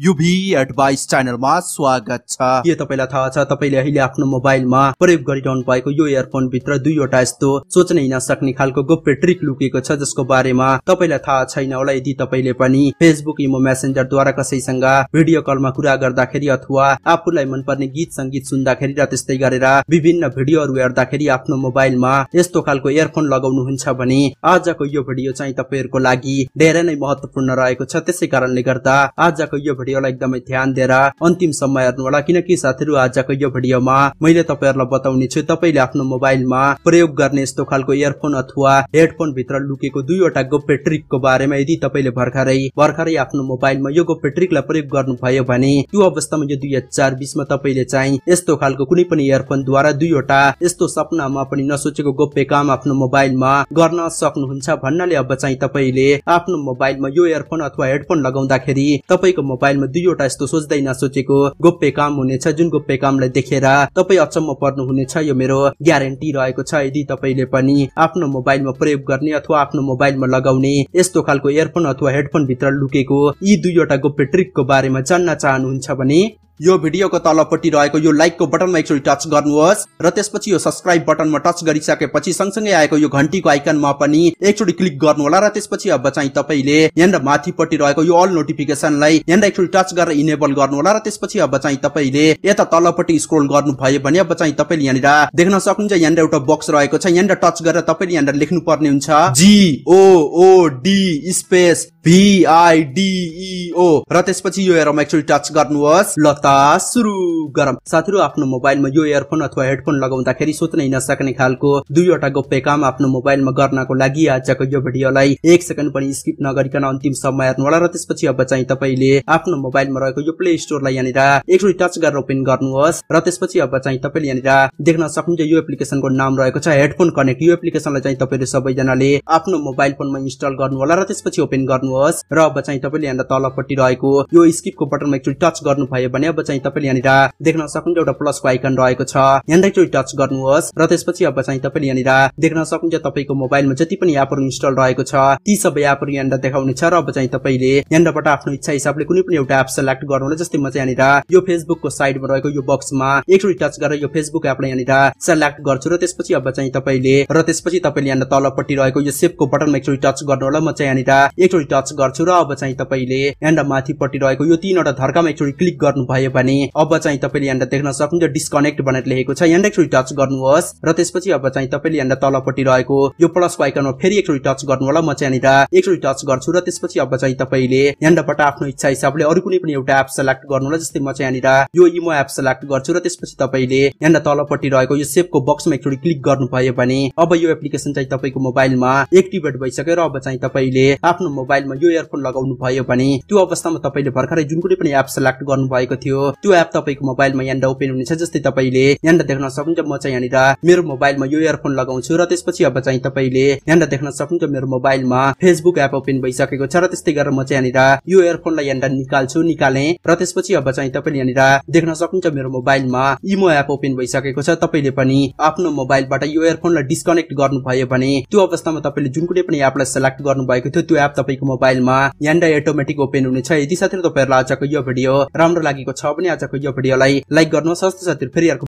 UV advice च्यानलमा स्वागत छ के तपाईँलाई थाहा छ तपाईँले अहिले आफ्नो मोबाइलमा प्रयोग गरिरहनु भएको यो इयरफोन भित्र दुईवटा यस्तो सोच्न हिँड्न सक्ने खालको गोप्य ट्रिक लुकेको छ जसको बारेमा तपाईँलाई थाहा छैन होला यदि तपाईँले पनि फेसबुक इमो मेसेन्जरद्वारा कसैसँग भिडियो कलमा कुरा गर्दाखेरि अथवा आफूलाई मनपर्ने गीत सङ्गीत सुन्दाखेरि र त्यस्तै गरेर विभिन्न भिडियोहरू हेर्दाखेरि आफ्नो मोबाइलमा यस्तो खालको इयरफोन लगाउनुहुन्छ भने आजको यो भिडियो चाहिँ तपाईँहरूको लागि धेरै नै महत्वपूर्ण रहेको छ त्यसै कारणले गर्दा आजको यो भिडियोलाई एकदमै ध्यान दिएर अन्तिमसम्म हेर्नुहोला किनकि साथीहरू आजको यो भिडियोमा मैले तपाईँहरूलाई बताउने छु तपाईँले आफ्नो मोबाइलमा प्रयोग गर्ने यस्तो खालको इयरफोन अथवा हेडफोन भित्र लुकेको दुईवटा गोप्य ट्रिकको बारेमा यदि तपाईँले भर्खरै भर्खरै आफ्नो मोबाइलमा यो गोप्य ट्रिकलाई प्रयोग गर्नुभयो भने त्यो अवस्थामा यो दुई हजार बिसमा तपाईँले चाहिँ यस्तो खालको कुनै पनि इयरफोनद्वारा दुईवटा यस्तो सपनामा पनि नसोचेको गोप्य काम आफ्नो मोबाइलमा गर्न सक्नुहुन्छ भन्नाले अब चाहिँ तपाईँले आफ्नो मोबाइलमा यो इयरफोन अथवा हेडफोन लगाउँदाखेरि तपाईँको मोबाइल जीवनमा दुईवटा यस्तो सोच्दै नसोचेको गोप्य काम हुनेछ जुन गोप्य कामलाई देखेर तपाईँ अचम्म पर्नुहुनेछ यो मेरो ग्यारेन्टी रहेको छ यदि तपाईँले पनि आफ्नो मोबाइलमा प्रयोग गर्ने अथवा आफ्नो मोबाइलमा लगाउने यस्तो खालको इयरफोन अथवा हेडफोन भित्र लुकेको यी दुईवटा गोप्य ट्रिकको बारेमा जान्न चाहनुहुन्छ भने यो भिडियोको तलपट्टि रहेको यो लाइकको बटनमा एकचोटि टच गर्नुहोस् र त्यसपछि यो सब्सक्राइब बटनमा टच गरिसकेपछि सँगसँगै आएको यो घन्टीको आइकनमा पनि एकचोटि क्लिक गर्नुहोला र त्यसपछि अब चाहिँ तपाईँले यहाँनिर माथिपट्टि रहेको यो अल नोटिफिकेसनलाई यहाँनिर एकचोटि टच गरेर इनेबल गर्नुहोला र त्यसपछि अब चाहिँ तपाईँले यता तलपट्टि स्क्रोल गर्नुभयो भने अब चाहिँ तपाईँले यहाँनिर देख्न सक्नुहुन्छ यहाँनिर एउटा बक्स रहेको छ यहाँनिर टच गरेर तपाईँले यहाँनिर लेख्नु पर्ने हुन्छ G O O D space भिआइडिओ e र त्यसपछि यो एरोमा एकचोटि टच गर्नुहोस् लता सुरु गरम साथीहरू आफ्नो मोबाइलमा यो एयरफोन अथवा हेडफोन लगाउँदाखेरि सुत्नै नसक्ने खालको दुईवटा गोप्य काम आफ्नो मोबाइलमा गर्नको लागि आजको यो भिडियोलाई एक सेकेन्ड पनि स्किप नगरिकन अन्तिम हेर्नु होला र त्यसपछि अब चाहिँ तपाईँले आफ्नो मोबाइलमा रहेको यो प्ले स्टोरलाई यहाँनिर एकचोटि टच गरेर ओपन गर्नुहोस् र त्यसपछि अब चाहिँ तपाईँले यहाँनिर देख्न सक्नुहुन्छ यो एप्लिकेसनको नाम रहेको छ हेडफोन कनेक्ट यो एप्लिकेसनलाई चाहिँ तपाईँले सबैजनाले आफ्नो मोबाइल फोनमा इन्स्टल गर्नु होला र त्यसपछि ओपन गर्नुहोस् गर्नुहोस् र अब चाहिँ तपाईँले यहाँनिर तलपट्टि रहेको यो स्किपको बटनमा एकचोटि टच गर्नुभयो भने अब चाहिँ तपाईँले यहाँनिर देख्न सक्नुहुन्छ एउटा प्लसको आइकन रहेको छ यहाँनिर एकचोटि टच गर्नुहोस् र त्यसपछि अब चाहिँ तपाईँले यहाँनिर देख्न सक्नुहुन्छ तपाईँको मोबाइलमा जति पनि एपहरू इन्स्टल रहेको छ ती सबै एपहरू यहाँनिर देखाउनेछ र अब चाहिँ तपाईँले यहाँबाट आफ्नो इच्छा हिसाबले कुनै पनि एउटा एप सेलेक्ट गर्नु जस्तै म चाहिँ यहाँनिर यो फेसबुकको साइडमा रहेको यो बक्समा एकचोटि टच गरेर यो फेसबुक एपलाई यहाँनिर सेलेक्ट गर्छु र त्यसपछि अब चाहिँ तपाईँले र त्यसपछि तपाईँले यहाँनिर तलपट्टि रहेको यो सेपको बटनमा एकचोटि टच गर्नु होला म चाहिँ यहाँनिर एकचोटि टच गर्छु र अब चाहिँ तपाईँले एन्ड माथिपट्टि रहेको यो तिनवटा धर्कामा एकचोटि क्लिक गर्नुभयो भने अब चाहिँ तपाईँले यहाँ देख्न सक्नुहुन्छ डिस्कनेक्ट भनेर लेखेको छ यहाँ एकचोटि टच गर्नुहोस् र त्यसपछि अब चाहिँ तपाईँले यहाँ तलपट्टि रहेको यो प्लसको आइकनमा फेरि एकचोटि टच गर्नु होला म चाहिँ यहाँनिर एकचोटि टच गर्छु र त्यसपछि अब चाहिँ तपाईँले यहाँबाट आफ्नो इच्छा हिसाबले अरू कुनै पनि एउटा एप सेलेक्ट गर्नु होला जस्तै म चाहिँ यहाँनिर यो इमो एप सेलेक्ट गर्छु र त्यसपछि तपाईँले यहाँ तलपट्टि रहेको यो सेपको बक्समा एकचोटि क्लिक गर्नुभयो भने अब यो एप्लिकेसन चाहिँ तपाईँको मोबाइलमा एक्टिभेट भइसक्यो र अब चाहिँ तपाईँले आफ्नो मोबाइल मोबाइलमा यो इयरफोन लगाउनु भयो भने त्यो अवस्थामा तपाईँले भर्खरै जुन कुनै पनि एप सेलेक्ट गर्नुभएको थियो त्यो एप तपाईँको मोबाइलमा यहाँनिर ओपन हुनेछ जस्तै तपाईँले यहाँनिर देख्न सक्नुहुन्छ म चाहिँ यहाँनिर मेरो मोबाइलमा यो इयरफोन लगाउँछु र त्यसपछि अब चाहिँ तपाईँले यहाँनिर देख्न सक्नुहुन्छ मेरो मोबाइलमा फेसबुक एप ओपन भइसकेको छ र त्यस्तै गरेर म चाहिँ यहाँनिर यो इयरफोनलाई यहाँनिर निकाल्छु निकाले र त्यसपछि अब चाहिँ तपाईँले यहाँनिर देख्न सक्नुहुन्छ मेरो मोबाइलमा इमो एप ओपन भइसकेको छ तपाईँले पनि आफ्नो मोबाइलबाट यो एयरफोनलाई डिस्कनेक्ट गर्नुभयो भने त्यो अवस्थामा तपाईँले जुन कुनै पनि एपलाई सेलेक्ट गर्नुभएको थियो त्यो एप तपाईँको मोबाइलमा यहाँनिर एटोमेटिक ओपन हुनेछ यदि साथीहरू तपाईँहरूलाई आजको यो भिडियो राम्रो लागेको छ भने आजको यो भिडियोलाई लाइक गर्नुहोस् साथीहरू फेरि अर्को